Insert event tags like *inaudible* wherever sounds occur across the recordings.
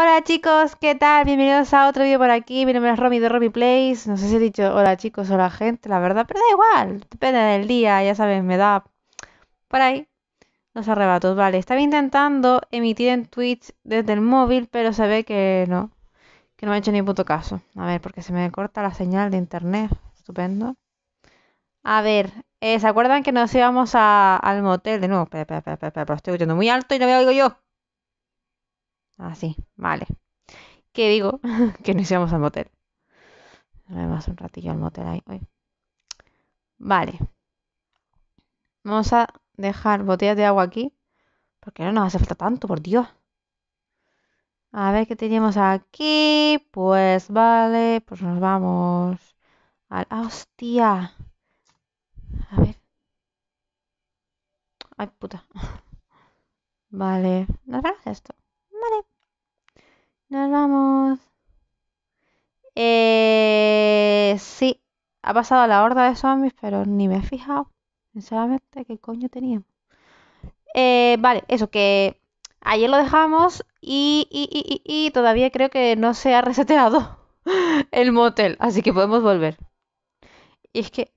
Hola chicos, ¿qué tal? Bienvenidos a otro vídeo por aquí. Mi nombre es Romy de Romy place No sé si he dicho hola chicos, hola gente, la verdad, pero da igual. Depende del día, ya sabes, me da por ahí los arrebatos. Vale, estaba intentando emitir en Twitch desde el móvil, pero se ve que no. Que no me ha hecho ni puto caso. A ver, porque se me corta la señal de internet. Estupendo. A ver, eh, ¿se acuerdan que nos íbamos al motel de nuevo? Pero estoy oyendo muy alto y no me oigo yo. Así, ah, vale. ¿Qué digo? *laughs* que nos íbamos al motel. Además, un ratillo al motel ahí. Vale. Vamos a dejar botellas de agua aquí. Porque no nos hace falta tanto, por Dios. A ver qué tenemos aquí. Pues vale, pues nos vamos al... Ah, hostia! A ver. Ay, puta. *laughs* Vale. ¿No es esto? Vale. Nos vamos. Eh, sí, ha pasado la horda de zombies, pero ni me he fijado. Sinceramente, ¿qué coño teníamos? Eh, vale, eso que ayer lo dejamos y, y, todavía creo que no se ha reseteado *laughs* el motel, así que podemos volver. Y es que...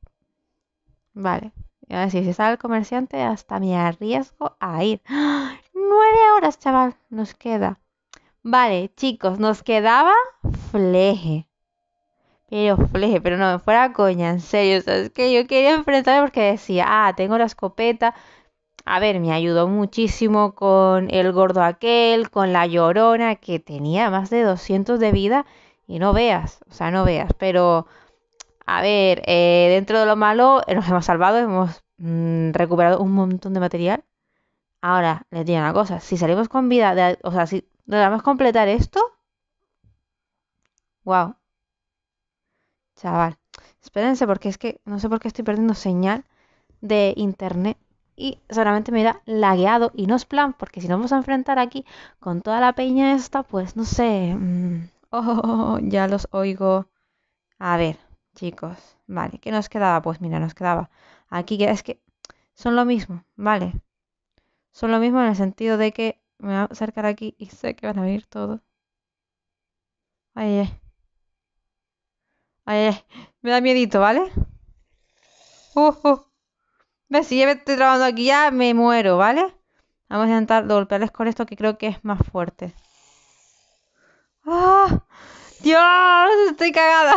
Vale. Y ver si se sale el comerciante, hasta me arriesgo a ir. ¡Ah! Nueve horas, chaval, nos queda. Vale, chicos, nos quedaba fleje. Pero fleje, pero no fuera coña, en serio. es que yo quería enfrentarme porque decía, ah, tengo la escopeta. A ver, me ayudó muchísimo con el gordo aquel, con la llorona, que tenía más de 200 de vida. Y no veas, o sea, no veas, pero a ver, eh, dentro de lo malo eh, nos hemos salvado, hemos mm, recuperado un montón de material. Ahora, les digo una cosa, si salimos con vida, o sea, si logramos completar esto... ¡Wow! Chaval, espérense porque es que no sé por qué estoy perdiendo señal de internet y solamente me irá lagueado y no es plan, porque si nos vamos a enfrentar aquí con toda la peña esta, pues no sé... Mm, *laughs* oh, ya los oigo. A ver chicos. Vale, ¿qué nos quedaba? Pues mira, nos quedaba aquí que es que son lo mismo, ¿vale? Son lo mismo en el sentido de que me voy a acercar aquí y sé que van a venir todos. Ay, ay, Me da miedito, ¿vale? Uh, uh. Si me estoy trabajando aquí ya, me muero, ¿vale? Vamos a intentar golpearles con esto que creo que es más fuerte. ¡Ah! ¡Dios! ¡Estoy cagada!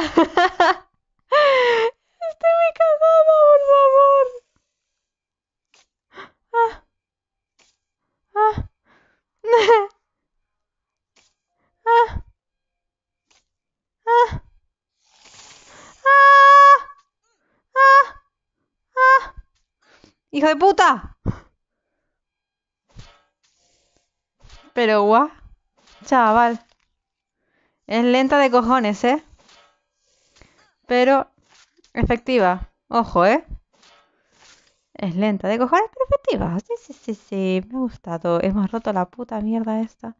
*laughs* Estoy muy cansada, por favor. Ah. Ah. *laughs* ah. ah, ah, ah, ah, ¡Hijo de puta! Pero guau, chaval. Es lenta de cojones, ¿eh? pero efectiva. Ojo, ¿eh? Es lenta de cojones, pero efectiva. Sí, sí, sí, sí. Me ha gustado. Hemos roto la puta mierda esta.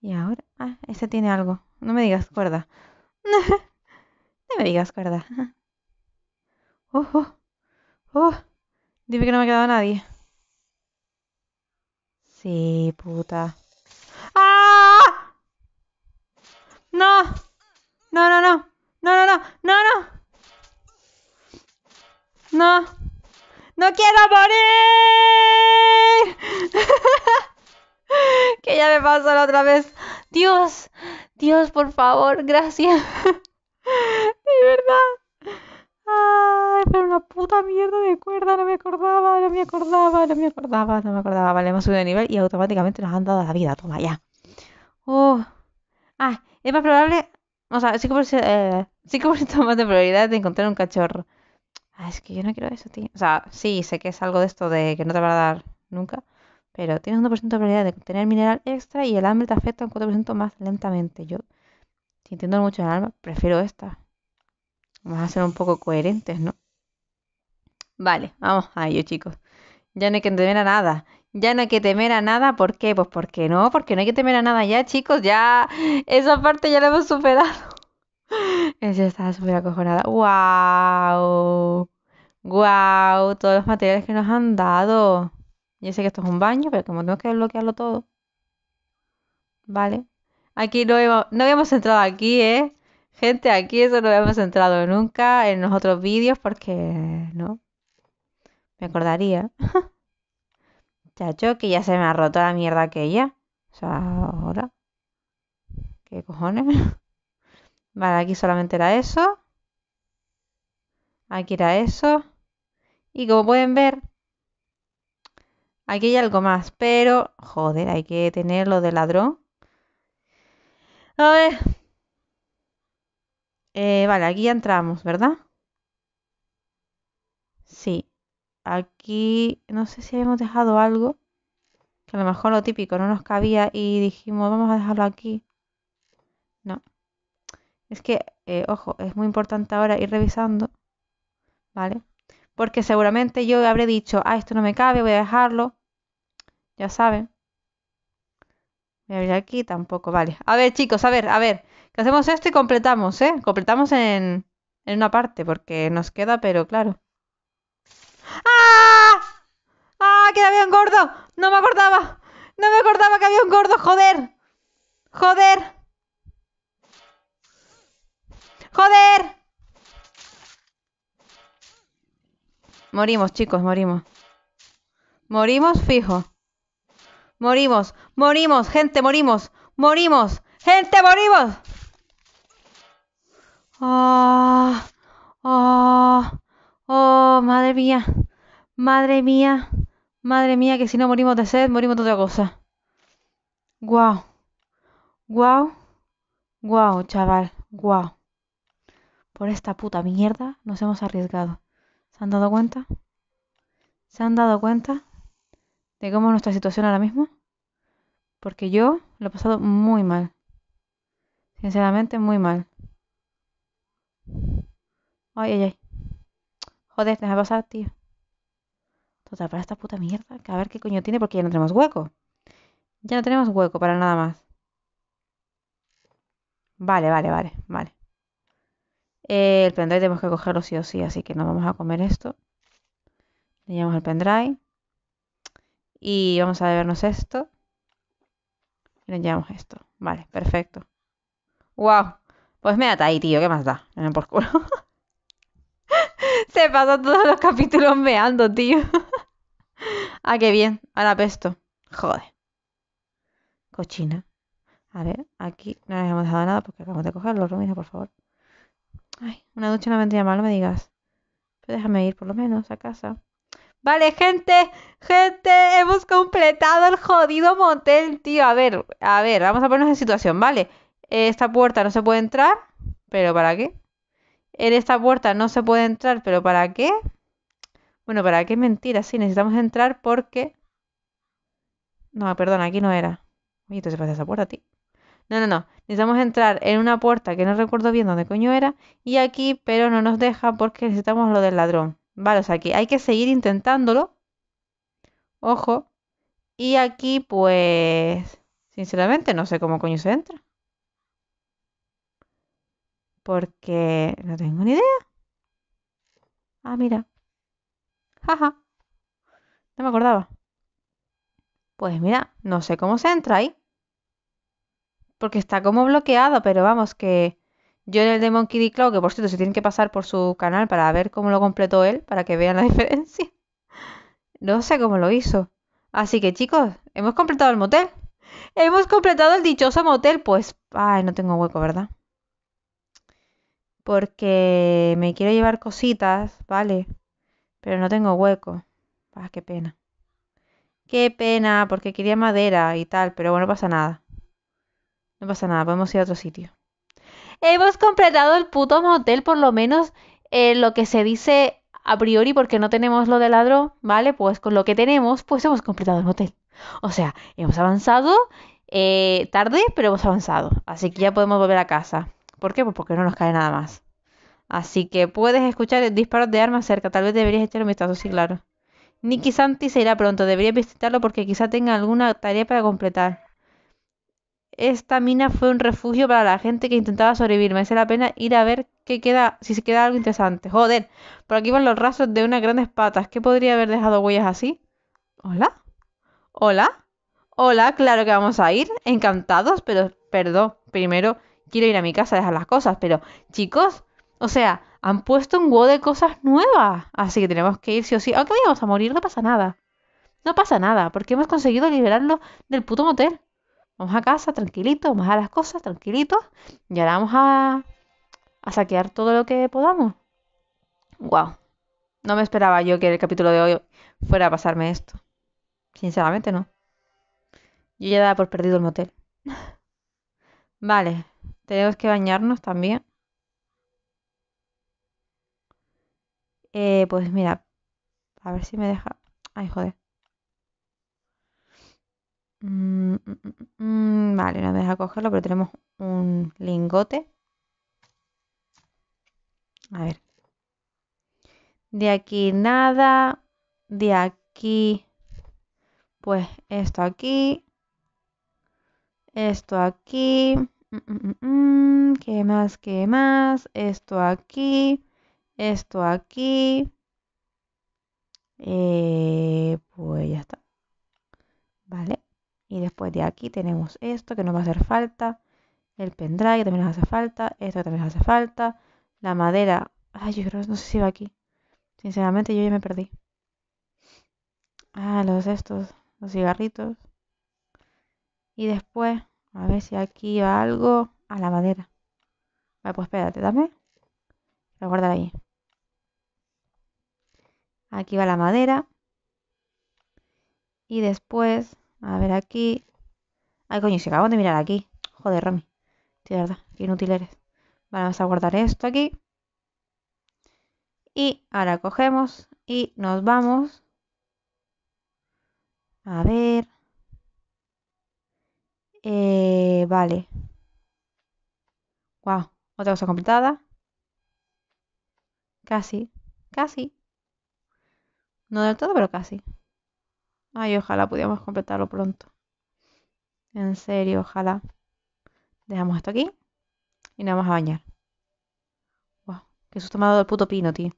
Y ahora... Ah, ese tiene algo. No me digas cuerda. *laughs* no me digas cuerda. *laughs* Ojo, oh, oh, oh. Dime que no me ha quedado nadie. Sí, puta. ¡Ah! No. No, no, no. No, no, no, no, no. No. No quiero morir. *laughs* que ya me pasó la otra vez. Dios, Dios, por favor, gracias. *laughs* de verdad. Ay, pero una puta mierda de cuerda, no me acordaba, no me acordaba, no me acordaba, no me acordaba. Vale, hemos subido de nivel y automáticamente nos han dado la vida. Toma, ya. Oh. Ah, es más probable o sea, 5%, eh, más de probabilidad de encontrar un cachorro. Ah, es que yo no quiero eso, tío. O sea, sí, sé que es algo de esto de que no te va a dar nunca. Pero tienes un 1% de probabilidad de tener mineral extra y el hambre te afecta un 4% más lentamente. Yo, sintiendo mucho el alma, prefiero esta. Vamos a ser un poco coherentes, ¿no? Vale, vamos a ello, chicos. Ya no hay que entender a nada. Ya no hay que temer a nada, ¿por qué? Pues porque no, porque no hay que temer a nada ya, chicos, ya esa parte ya la hemos superado. *laughs* eso está súper acojonada. ¡Wow! ¡Wow! Todos los materiales que nos han dado. Yo sé que esto es un baño, pero como tengo que desbloquearlo todo. Vale. Aquí no, no habíamos entrado aquí, ¿eh? Gente, aquí eso no habíamos entrado nunca en los otros vídeos porque no. Me acordaría. *laughs* Chacho, que ya se me ha roto la mierda aquella. O sea, ahora. ¿Qué cojones? *laughs* Vale, aquí solamente era eso. Aquí era eso. Y como pueden ver, aquí hay algo más. Pero, joder, hay que tener lo de ladrón. A ver. Eh, vale, aquí ya entramos, ¿verdad? Sí aquí no sé si hemos dejado algo, que a lo mejor lo típico no nos cabía y dijimos, vamos a dejarlo aquí. No. Es que, eh, ojo, es muy importante ahora ir revisando, ¿vale? Porque seguramente yo habré dicho, ah, esto no me cabe, voy a dejarlo. Ya saben. Voy a aquí, tampoco, vale. A ver, chicos, a ver, a ver. Que hacemos esto y completamos, ¿eh? Completamos en, en una parte, porque nos queda, pero claro. ¡Ah! ¡Ah, que había un gordo! No me acordaba. No me acordaba que había un gordo, joder. Joder. Joder. Morimos, chicos, morimos. Morimos fijo. Morimos, morimos, gente, morimos. Morimos, gente, morimos. Oh, oh, oh, madre mía. Madre mía, madre mía, que si no morimos de sed, morimos de otra cosa. Guau, guau, guau, chaval, guau. Por esta puta mierda nos hemos arriesgado. ¿Se han dado cuenta? ¿Se han dado cuenta de cómo es nuestra situación ahora mismo? Porque yo lo he pasado muy mal. Sinceramente, muy mal. Ay, ay, ay. Joder, ha pasar, tío para esta puta mierda. A ver qué coño tiene porque ya no tenemos hueco. Ya no tenemos hueco para nada más. Vale, vale, vale, vale. el pendrive tenemos que cogerlo sí o sí, así que nos vamos a comer esto. Le llevamos el pendrive. Y vamos a bebernos esto. Le nos llevamos esto. Vale, perfecto. ¡Wow! Pues me ata ahí, tío, ¿qué más da? En por culo. *laughs* Se pasan todos los capítulos meando, tío. *laughs* Ah, qué bien. Ahora pesto. Joder. Cochina. A ver, aquí no les hemos dejado nada porque acabamos de cogerlo, Romina, por favor. Ay, una ducha no vendría mal, no me digas. déjame ir por lo menos a casa. Vale, gente, gente, hemos completado el jodido motel, tío. A ver, a ver, vamos a ponernos en situación, ¿vale? Eh, esta puerta no se puede entrar, pero ¿para qué? En esta puerta no se puede entrar, pero ¿para qué? Bueno, ¿para qué mentira? Sí, necesitamos entrar porque... No, perdón, aquí no era. Oye, ¿tú se pasa esa puerta a ti? No, no, no. Necesitamos entrar en una puerta que no recuerdo bien dónde coño era. Y aquí, pero no nos deja porque necesitamos lo del ladrón. Vale, o sea, aquí hay que seguir intentándolo. Ojo. Y aquí, pues... Sinceramente, no sé cómo coño se entra. Porque no tengo ni idea. Ah, mira. Jaja. No me acordaba. Pues mira, no sé cómo se entra ahí. Porque está como bloqueado, pero vamos, que yo en el de Monkey D. Claw, que por cierto se tienen que pasar por su canal para ver cómo lo completó él, para que vean la *laughs* diferencia. No sé cómo lo hizo. Así que chicos, hemos completado el motel. Hemos completado el dichoso motel, pues... Ay, no tengo hueco, ¿verdad? Porque me quiero llevar cositas, ¿vale? Pero no tengo hueco. Ah, qué pena. Qué pena, porque quería madera y tal, pero bueno, no pasa nada. No pasa nada, podemos ir a otro sitio. Hemos completado el puto motel, por lo menos eh, lo que se dice a priori, porque no tenemos lo de ladrón, ¿vale? Pues con lo que tenemos, pues hemos completado el motel. O sea, hemos avanzado eh, tarde, pero hemos avanzado. Así que ya podemos volver a casa. ¿Por qué? Pues porque no nos cae nada más. Así que puedes escuchar el disparo de armas cerca. Tal vez deberías echar un vistazo, sí, claro. Nicky Santi se irá pronto. debería visitarlo porque quizá tenga alguna tarea para completar. Esta mina fue un refugio para la gente que intentaba sobrevivir. me hace la pena ir a ver qué queda, si se queda algo interesante. Joder, por aquí van los rasos de unas grandes patas. ¿Qué podría haber dejado huellas así? ¿Hola? ¿Hola? Hola, claro que vamos a ir. Encantados, pero perdón. Primero quiero ir a mi casa a dejar las cosas, pero chicos, o sea, han puesto un huevo de cosas nuevas. Así que tenemos que ir sí o sí. Aunque vamos a morir, no pasa nada. No pasa nada, porque hemos conseguido liberarlo del puto motel. Vamos a casa, tranquilito, vamos a las cosas, tranquilitos. Y ahora vamos a, saquear todo lo que podamos. Wow. No me esperaba yo que el capítulo de hoy fuera a pasarme esto. Sinceramente no. Yo ya daba por perdido el motel. *laughs* vale, tenemos que bañarnos también. Eh, pues mira, a ver si me deja. Ay, joder. Mm, mm, mm, vale, no me deja cogerlo, pero tenemos un lingote. A ver. De aquí nada. De aquí. Pues esto aquí. Esto aquí. ¿Qué más? ¿Qué más? Esto aquí esto aquí. Eh, pues ya está. Vale. Y después de aquí tenemos esto que nos va a hacer falta. El pendrive también nos hace falta. Esto también nos hace falta. La madera. Ay, yo creo que no sé si va aquí. Sinceramente yo ya me perdí. Ah, los estos. Los cigarritos. Y después, a ver si aquí va algo. A la madera. Vale, pues espérate, dame. Lo guardaré ahí. Aquí va la madera. Y después, a ver aquí. Ay, coño, se acabó de mirar aquí. Joder, Rami. De verdad, qué inútil eres. vamos a guardar esto aquí. Y ahora cogemos y nos vamos. A ver. Eh, vale. Wow, otra cosa completada. Casi, casi. No del todo, pero casi. Ay, ojalá pudiéramos completarlo pronto. En serio, ojalá. Dejamos esto aquí y nos vamos a bañar. Guau, qué susto me ha dado el puto pino, tío.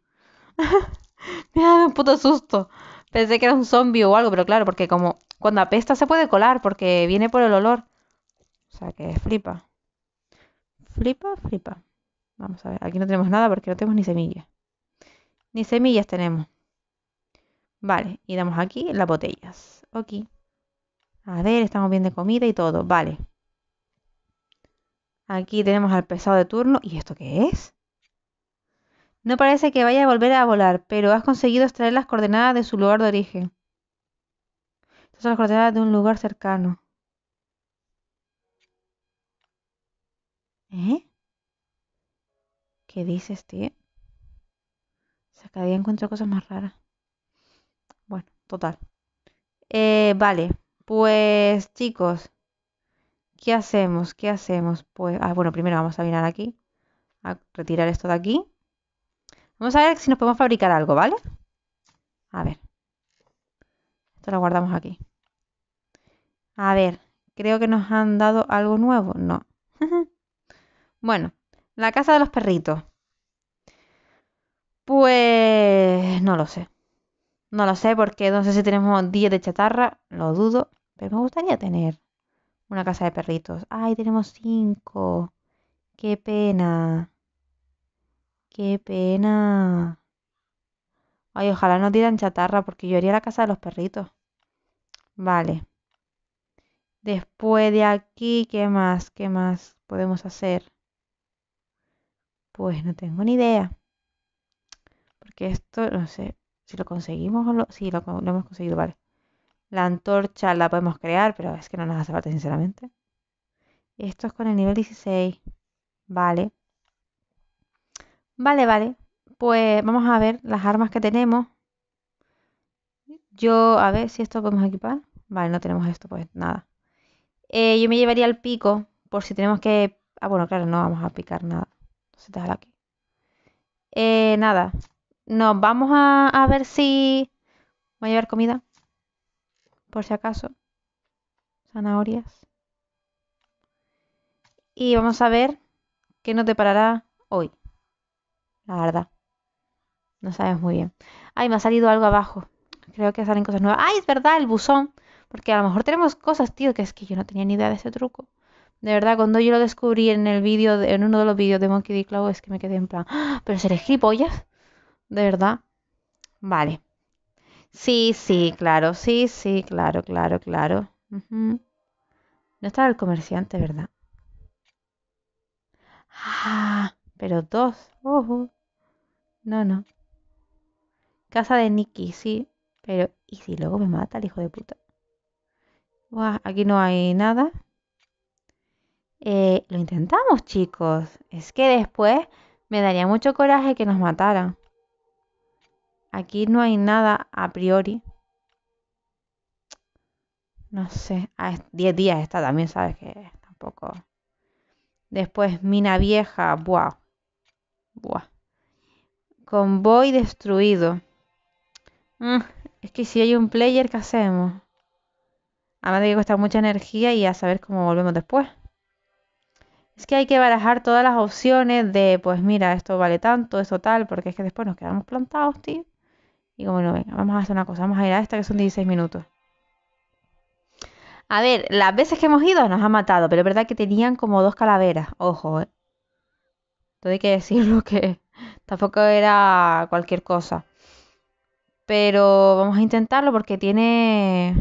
*laughs* me ha dado un puto susto. Pensé que era un zombie o algo, pero claro, porque como cuando apesta se puede colar porque viene por el olor. O sea que flipa. Flipa, flipa. Vamos a ver, aquí no tenemos nada porque no tenemos ni semillas. Ni semillas tenemos. Vale, y damos aquí las botellas. Ok. A ver, estamos bien de comida y todo. Vale. Aquí tenemos al pesado de turno. ¿Y esto qué es? No parece que vaya a volver a volar, pero has conseguido extraer las coordenadas de su lugar de origen. Estas son las coordenadas de un lugar cercano. ¿Eh? ¿Qué dices, tío? O sea, cada día encuentro cosas más raras. Bueno, total. Eh, vale, pues chicos, ¿qué hacemos? ¿Qué hacemos? Pues, ah, bueno, primero vamos a mirar aquí, a retirar esto de aquí. Vamos a ver si nos podemos fabricar algo, ¿vale? A ver. Esto lo guardamos aquí. A ver, creo que nos han dado algo nuevo. No. *laughs* bueno, la casa de los perritos. Pues no lo sé. No lo sé porque no sé si tenemos 10 de chatarra, lo dudo, pero me gustaría tener una casa de perritos. Ay, tenemos cinco. Qué pena. Qué pena. Ay, ojalá no tiran chatarra porque yo haría la casa de los perritos. Vale. Después de aquí, ¿qué más? ¿Qué más podemos hacer? Pues no tengo ni idea. Porque esto, no sé. Si lo conseguimos o lo, sí, lo, hemos conseguido, vale. La antorcha la podemos crear, pero es que no nos hace falta, sinceramente. Esto es con el nivel 16. Vale. Vale, vale. Pues vamos a ver las armas que tenemos. Yo, a ver si esto podemos equipar. Vale, no tenemos esto, pues nada. Eh, yo me llevaría el pico por si tenemos que... Ah, bueno, claro, no vamos a picar nada. Entonces déjala aquí. Eh, nada, nos vamos a, ver si... Voy a llevar comida. Por si acaso. Zanahorias. Y vamos a ver qué nos deparará hoy. La verdad. No sabes muy bien. Ay, me ha salido algo abajo. Creo que salen cosas nuevas. Ay, es verdad, el buzón. Porque a lo mejor tenemos cosas, tío, que es que yo no tenía ni idea de ese truco. De verdad, cuando yo lo descubrí en el vídeo, en uno de los vídeos de Monkey D. Cloud es que me quedé en plan, ¡Ah! pero seré gilipollas. ¿De verdad? Vale. Sí, sí, eh. claro, sí, sí, claro, claro, claro. No estaba el comerciante, ¿verdad? Ah, pero dos. No, no. Casa de Nicky, sí. Pero, ¿y si luego me mata el hijo de puta? aquí no hay nada. Eh, lo intentamos, chicos. Es que después me daría mucho coraje que nos mataran. Aquí no hay nada a priori. No sé, 10 días está también, sabes que tampoco. Después, mina vieja, buah. Buah. Convoy destruido. Mm, es que si hay un player, ¿qué hacemos? Además de que cuesta mucha energía y a saber cómo volvemos después. Es que hay que barajar todas las opciones de, pues mira, esto vale tanto, esto tal, porque es que después nos quedamos plantados, tío como venga, vamos a hacer una cosa, vamos a ir a esta que son 16 minutos. A ver, las veces que hemos ido nos ha matado, pero es verdad que tenían como dos calaveras, ojo, ¿eh? Todo hay que decirlo que *laughs* tampoco era cualquier cosa. Pero vamos a intentarlo porque tiene...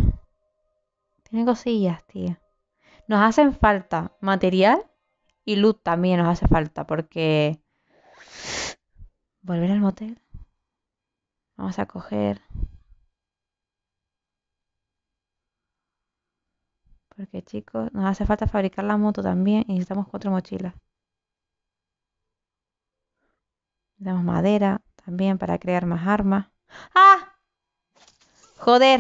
Tiene cosillas, tía Nos hacen falta material y luz también nos hace falta porque... Volver al motel. Vamos a coger. Porque chicos, nos hace falta fabricar la moto también y necesitamos cuatro mochilas. Necesitamos madera también para crear más armas. ¡Ah! Joder.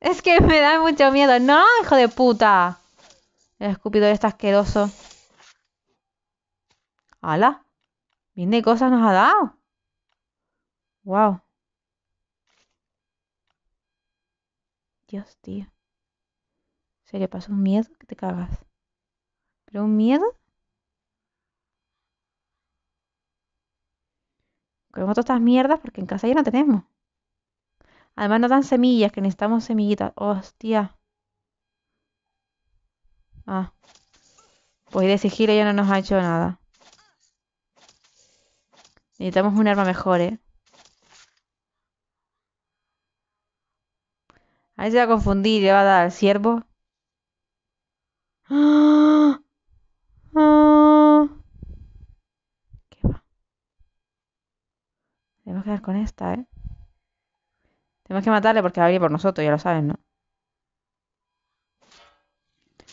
Es que me da mucho miedo. No, hijo de puta. El escupidor está asqueroso. ¡Hala! Bien de cosas nos ha dado. ¡Wow! Dios, tío. Se le pasó un miedo que te cagas. ¿Pero un miedo? Comemos todas estas mierdas porque en casa ya no tenemos. Además no dan semillas, que necesitamos semillitas. Hostia. Ah. Pues de sigilo ya no nos ha hecho nada. Necesitamos un arma mejor, ¿eh? Ahí se va a confundir le va a dar al ciervo. ¡Ah! ¡Ah! Tenemos que dar con esta, ¿eh? Tenemos que matarle porque va a venir por nosotros, ya lo saben, ¿no?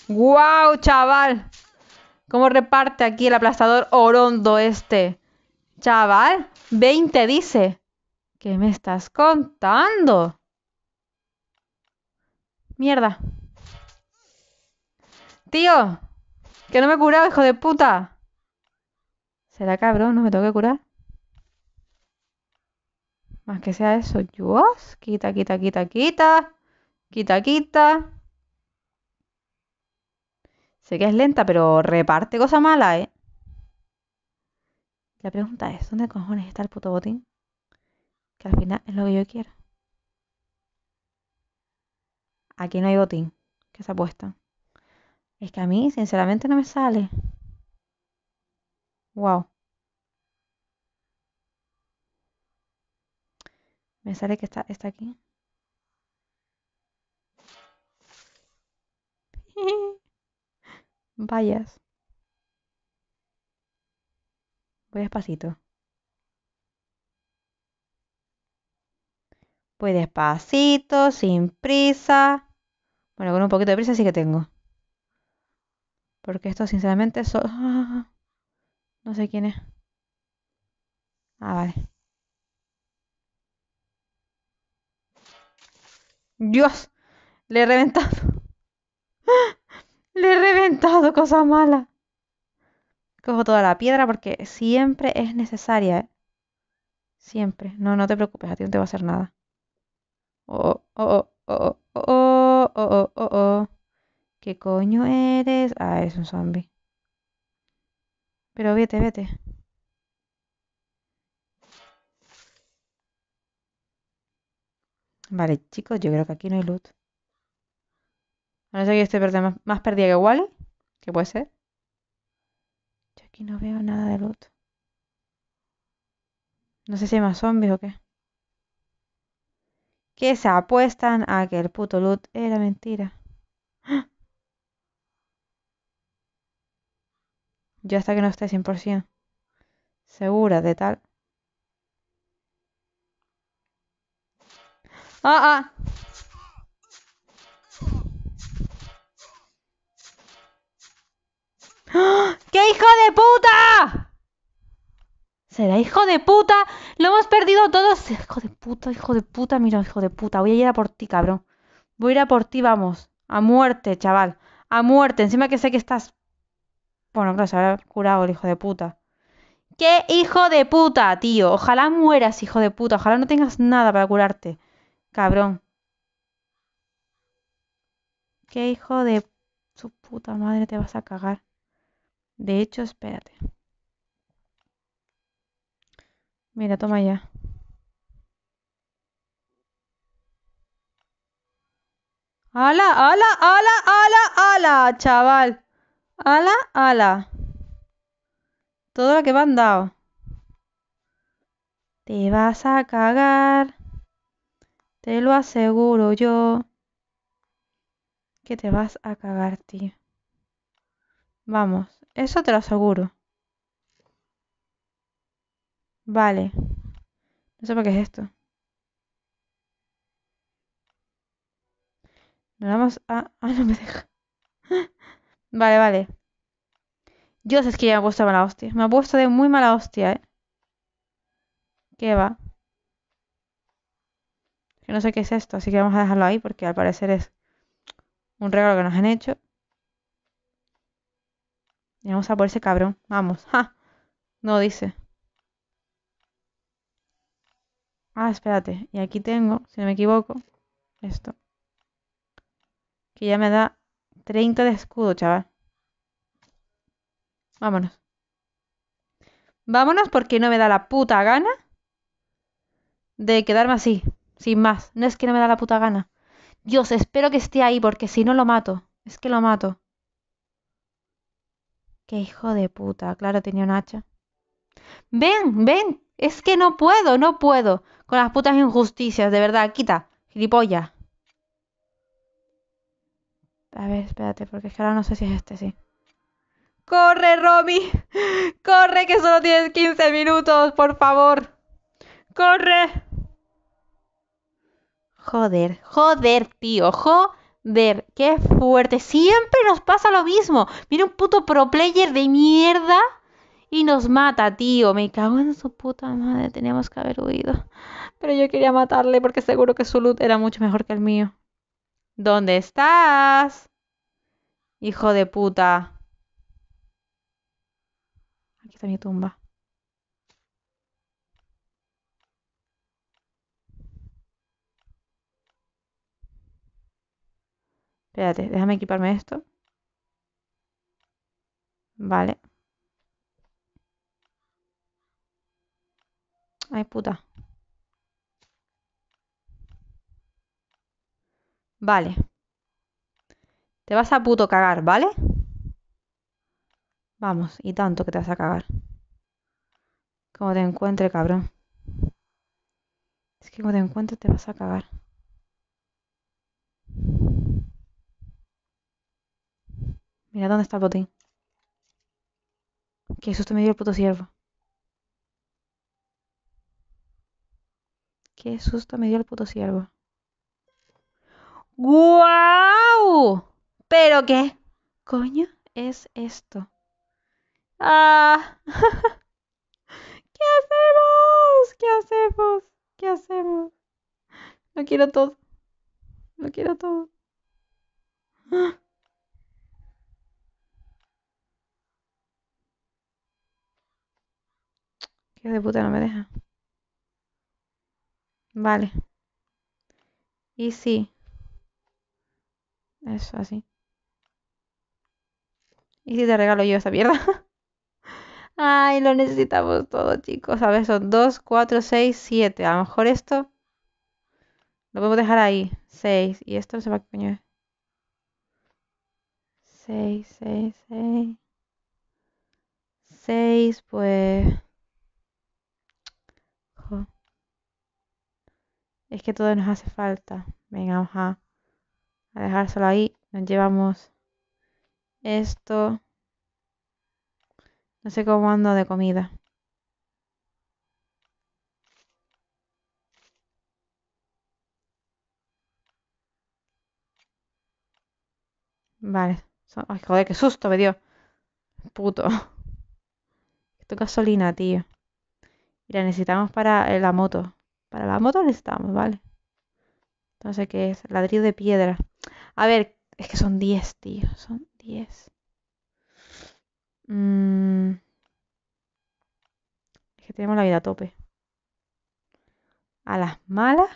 ¡Guau, chaval! ¿Cómo reparte aquí el aplastador orondo este? Chaval, 20 dice. ¿Qué me estás contando? Mierda. Tío, que no me he curado, hijo de puta. ¿Será cabrón? ¿No me tengo que curar? Más que sea eso. Dios, quita, quita, quita, quita. Quita, quita. Sé que es lenta, pero reparte cosa mala, ¿eh? La pregunta es, ¿dónde cojones está el puto botín? Que al final es lo que yo quiero aquí no hay botín, que se apuesta. Es que a mí, sinceramente, no me sale. Wow. Me sale que está, está aquí. *laughs* Vayas. Voy despacito. Voy despacito, sin prisa. Bueno, con un poquito de prisa sí que tengo. Porque esto, sinceramente, so... *laughs* no sé quién es. Ah, vale. Dios, le he reventado. *laughs* Le he reventado, cosa mala. Cojo toda la piedra porque siempre es necesaria, ¿eh? Siempre. No, no te preocupes, a ti no te va a hacer nada. oh, oh, oh. oh. oh oh, oh, oh. oh, ¿Qué coño eres? Ah, es un zombie. Pero vete, vete. Vale, chicos, yo creo que aquí no hay loot. A no ser que yo más, perdida que igual ¿Qué puede ser? Yo aquí no veo nada de loot. No sé si hay más zombies o qué que se apuestan a que el puto loot era mentira. *gasps* Yo hasta que no esté 100% segura de tal. ¡Ah, ah. *gasps* ¡Qué hijo de puta! Será hijo de puta. Lo hemos perdido todos. Hijo de puta, hijo de puta. Mira, hijo de puta. Voy a ir a por ti, cabrón. Voy a ir a por ti, vamos. A muerte, chaval. A muerte. Encima que sé que estás... Bueno, claro, se habrá curado el hijo de puta. ¡Qué hijo de puta, tío! Ojalá mueras, hijo de puta. Ojalá no tengas nada para curarte. Cabrón. ¡Qué hijo de... Su puta madre te vas a cagar. De hecho, espérate. Mira, toma ya. ¡Ala, ala, ala, ala, ala, chaval! ¡Ala, ala! Todo lo que me han dado. Te vas a cagar. Te lo aseguro yo. Que te vas a cagar, tío. Vamos, eso te lo aseguro. Vale. No sé por qué es esto. Nos vamos a... *laughs* Ah, no me deja. vale, vale. Dios, es que ya me ha puesto mala hostia. Me ha puesto de muy mala hostia, ¿eh? ¿Qué va? que no sé qué es esto, así que vamos a dejarlo ahí porque al parecer es un regalo que nos han hecho. Y vamos a por ese cabrón. Vamos. *laughs* ¡Ja! No dice. Ah, espérate. Y aquí tengo, si no me equivoco, esto. Que ya me da 30 de escudo, chaval. Vámonos. Vámonos porque no me da la puta gana de quedarme así, sin más. No es que no me da la puta gana. Dios, espero que esté ahí porque si no lo mato. Es que lo mato. Qué hijo de puta. Claro, tenía un hacha. Ven, ven, es que no puedo, no puedo. Con las putas injusticias, de verdad. Quita, gilipollas. A ver, espérate, porque es que ahora no sé si es este, sí. ¡Corre, Romy! *laughs* ¡Corre, que solo tienes 15 minutos, por favor! ¡Corre! Joder, joder, tío, joder, qué fuerte. Siempre nos pasa lo mismo. Mira un puto pro player de mierda y nos mata, tío. Me cago en su puta madre, teníamos que haber huido. Pero yo quería matarle porque seguro que su loot era mucho mejor que el mío. ¿Dónde estás? Hijo de puta. Aquí está mi tumba. Espérate, déjame equiparme esto. Vale. Ay, puta. Vale. Te vas a puto cagar, ¿vale? Vamos, y tanto que te vas a cagar. Como te encuentre, cabrón. Es que como te encuentre te vas a cagar. Mira dónde está el botín. Que susto me dio el puto ciervo. Qué susto me dio el puto ciervo. ¡Guau! ¿Pero qué? Coño, es esto. Ah. *laughs* ¿Qué hacemos? ¿Qué hacemos? ¿Qué hacemos? No quiero todo. Lo quiero todo. *gasps* Qué de puta no me deja. Vale. Y sí. Eso, así. ¿Y si te regalo yo esa mierda? *laughs* Ay, lo necesitamos todo, chicos. A ver, son 2, 4, 6, 7. A lo mejor esto lo podemos dejar ahí. 6. Y esto se va a coño 6, 6, 6. 6, pues... Jo es que todo nos hace falta. Venga, vamos a, dejárselo ahí. Nos llevamos esto. No sé cómo ando de comida. Vale. Ay, joder, qué susto me dio. Puto. Esto *laughs* gasolina, tío. Y la necesitamos para eh, la moto. Para la moto necesitamos, ¿vale? Entonces qué es. Ladrillo de piedra. A ver, es que son 10, tío. Son 10. Mm. Es que tenemos la vida a tope. A las malas.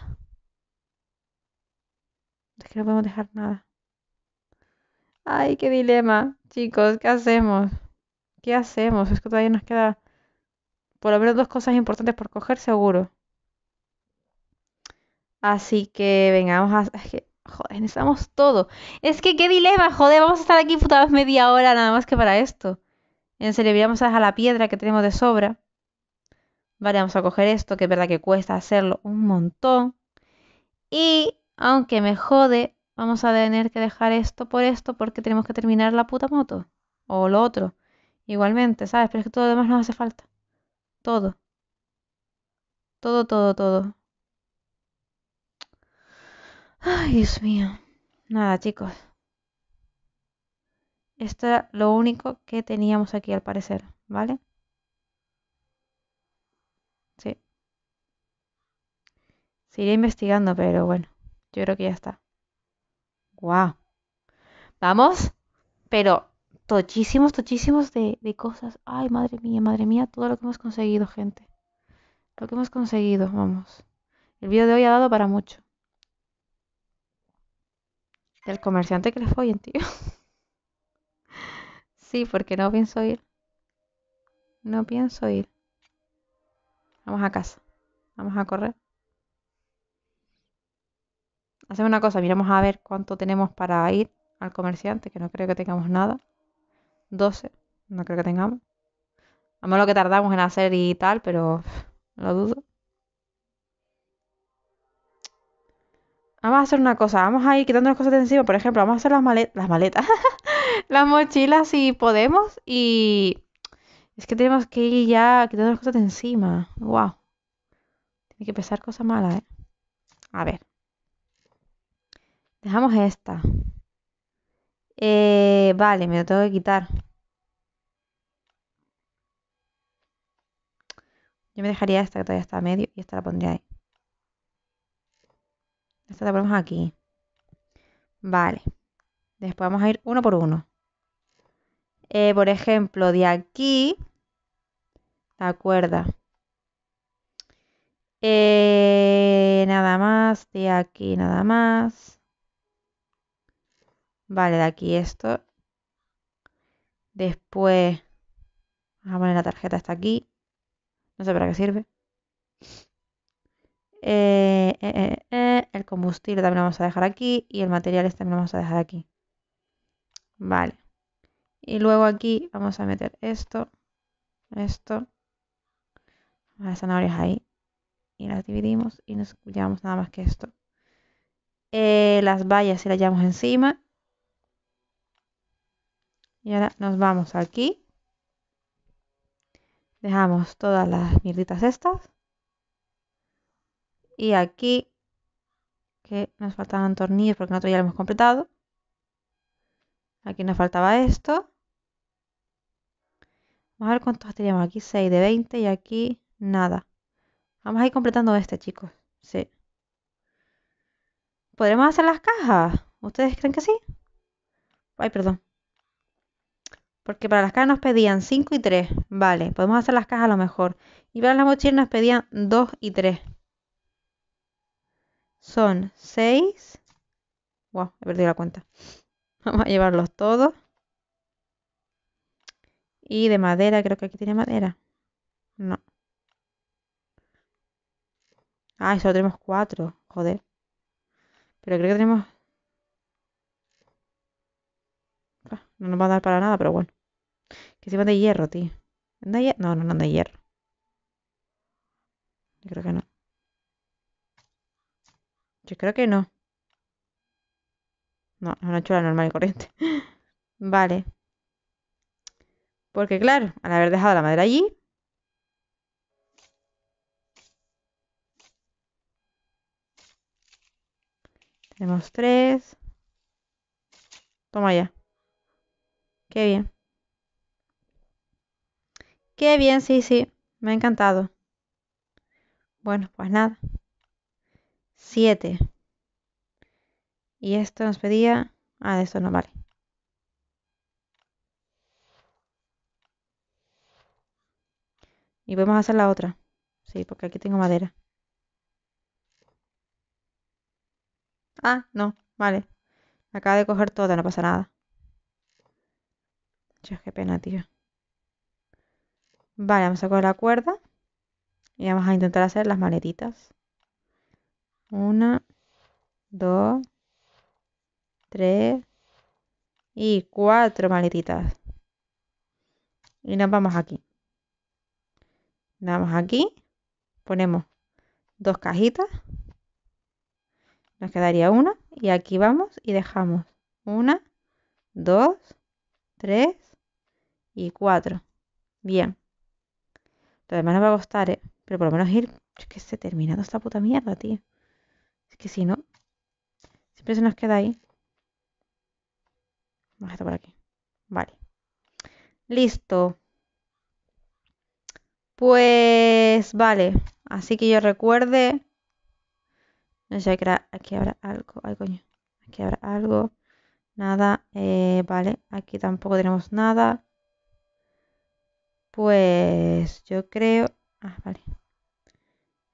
Es que no podemos dejar nada. Ay, qué dilema. Chicos, ¿qué hacemos? ¿Qué hacemos? Es que todavía nos queda por haber dos cosas importantes por coger seguro. Así que vengamos a... Es que, joder, necesitamos todo. Es que qué dilema, joder, vamos a estar aquí puta media hora nada más que para esto. En serio, vamos a la piedra que tenemos de sobra. Vale, vamos a coger esto, que es verdad que cuesta hacerlo un montón. Y, aunque me jode, vamos a tener que dejar esto por esto porque tenemos que terminar la puta moto. O lo otro. Igualmente, ¿sabes? Pero es que todo lo demás nos hace falta. Todo. Todo, todo, todo. Ay, Dios mío. Nada, chicos. Esto era lo único que teníamos aquí al parecer, ¿vale? Sí. Seguiré investigando, pero bueno, yo creo que ya está. ¡Guau! Vamos, pero tochísimos, tochísimos de, de cosas. ¡Ay, madre mía, madre mía! Todo lo que hemos conseguido, gente. Lo que hemos conseguido, vamos. El vídeo de hoy ha dado para mucho. El comerciante que le en tío. *laughs* sí, porque no pienso ir. No pienso ir. Vamos a casa. Vamos a correr. Hacemos una cosa, miramos a ver cuánto tenemos para ir al comerciante, que no creo que tengamos nada. 12, no creo que tengamos. A menos lo que tardamos en hacer y tal, pero lo dudo. Vamos a hacer una cosa, vamos a ir quitando las cosas de encima. Por ejemplo, vamos a hacer las, maletas, *laughs* las mochilas si podemos. Y es que tenemos que ir ya quitando las cosas de encima. Wow. Tiene que pesar cosas malas, ¿eh? A ver. Dejamos esta. Eh, vale, me lo tengo que quitar. Yo me dejaría esta que todavía está a medio y esta la pondría ahí. Esta la ponemos aquí. Vale. Después vamos a ir uno por uno. Eh, por ejemplo, de aquí, la cuerda. Eh, nada más, de aquí nada más. Vale, de aquí esto. Después, vamos a poner la tarjeta hasta aquí. No sé para qué sirve. Eh, eh, eh, el combustible también lo vamos a dejar aquí y el material también lo vamos a dejar aquí. Vale. Y luego aquí vamos a meter esto, esto, las zanahorias ahí. Y las dividimos y nos llevamos nada más que esto. las vallas y las llevamos encima. Y ahora nos vamos aquí. Dejamos todas las mierditas estas. Y aquí, que nos faltaban tornillos porque nosotros ya lo hemos completado. Aquí nos faltaba esto. Vamos a ver cuántos teníamos aquí. 6 de 20 y aquí nada. Vamos a ir completando este, chicos. Sí. ¿Podremos hacer las cajas? ¿Ustedes creen que sí? Ay, perdón. Porque para las cajas nos pedían 5 y 3. Vale, podemos hacer las cajas a lo mejor. Y para las mochilas nos pedían 2 y 3 son seis Wow, he perdido la cuenta. *laughs* Vamos a llevarlos todos. Y de madera, creo que aquí tiene madera. No. Ah, solo tenemos cuatro, Joder. Pero creo que tenemos... Ah, no nos va a dar para nada, pero bueno. Que si van de hierro, tío. no No, no, no de hierro. creo que no. Yo creo que no. No, es una chula normal y corriente. *laughs* vale. Porque claro, al haber dejado la madera allí... Tenemos tres. Toma ya. Qué bien. Qué bien, sí, sí. Me ha encantado. Bueno, pues nada. 7. Y esto nos pedía... Ah, de esto no vale. Y vamos a hacer la otra. Sí, porque aquí tengo madera. Ah, no, vale. acaba de coger todo no pasa nada. ya qué pena, tío. Vale, vamos a coger la cuerda. Y vamos a intentar hacer las maletitas. Una, dos, tres y cuatro maletitas. Y nos vamos aquí. Nos vamos aquí. Ponemos dos cajitas. Nos quedaría una. Y aquí vamos y dejamos. Una, dos, tres y cuatro. Bien. Lo demás nos va a costar, ¿eh? Pero por lo menos ir... Es que se terminado esta puta mierda, tío que si no, siempre se nos queda ahí. Vamos a esto por aquí. Vale. Listo. Pues vale. Así que yo recuerde. No sé, aquí habrá algo. Ay, coño. Aquí habrá algo. Nada. Eh, vale. Aquí tampoco tenemos nada. Pues yo creo. Ah, vale.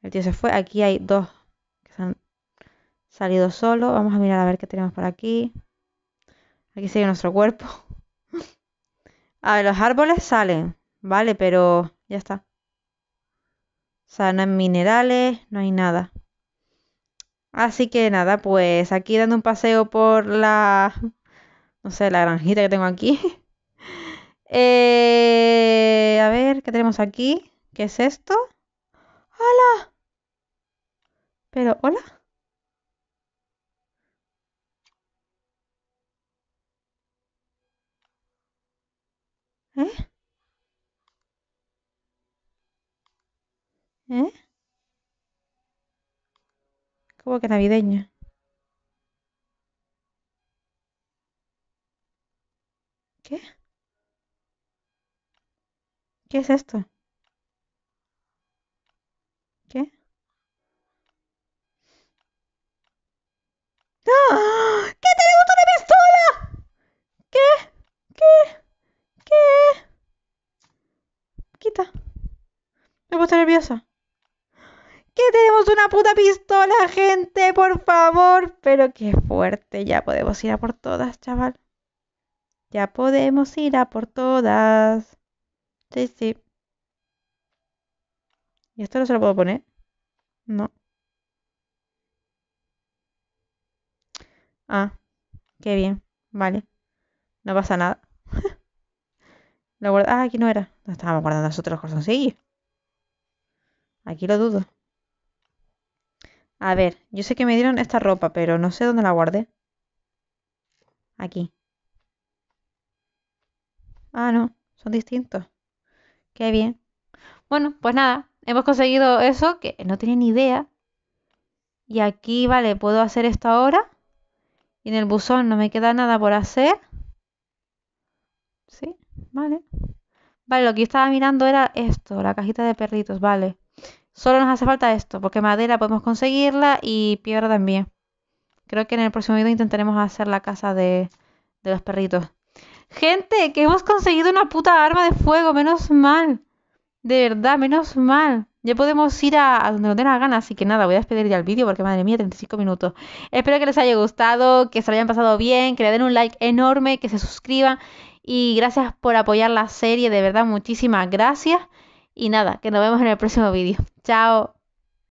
El tío se fue. Aquí hay dos que han salido solo. Vamos a mirar a ver qué tenemos por aquí. Aquí sigue nuestro cuerpo. *laughs* a ver, los árboles salen, ¿vale? Pero ya está. O sea, no hay minerales, no hay nada. Así que nada, pues aquí dando un paseo por la, no sé, la granjita que tengo aquí. *laughs* Eh, a ver, ¿qué tenemos aquí? ¿Qué es esto? ¡Hola! Pero, ¿hola? ¿Eh? ¿Eh? ¿Cómo que navideña? ¿Qué? ¿Qué es esto? ¿Qué? ¡Ah! ¿Qué tenemos? Me Me puse nerviosa. ¡Que tenemos una puta pistola, gente! ¡Por favor! Pero qué fuerte. Ya podemos ir a por todas, chaval. Ya podemos ir a por todas. Sí, sí. ¿Y esto no se lo puedo poner? No. Ah, qué bien. Vale. No pasa nada. Ah, aquí no era. No estábamos guardando nosotros los corzoncillos. Aquí lo dudo. A ver, yo sé que me dieron esta ropa, pero no sé dónde la guardé. Aquí. Ah, no, son distintos. Qué bien. Bueno, pues nada, hemos conseguido eso, que no tenía ni idea. Y aquí, vale, puedo hacer esto ahora. Y en el buzón no me queda nada por hacer. ¿Sí? Vale. Vale, lo que yo estaba mirando era esto, la cajita de perritos, vale. Solo nos hace falta esto, porque madera podemos conseguirla y piedra también. Creo que en el próximo video intentaremos hacer la casa de, de los perritos. Gente, que hemos conseguido una puta arma de fuego, menos mal. De verdad, menos mal. Ya podemos ir a, donde nos den la gana, así que nada, voy a despedir ya el vídeo porque madre mía, 35 minutos. Espero que les haya gustado, que se lo hayan pasado bien, que le den un like enorme, que se suscriban y gracias por apoyar la serie, de verdad, muchísimas gracias. Y nada, que nos vemos en el próximo vídeo. Chao.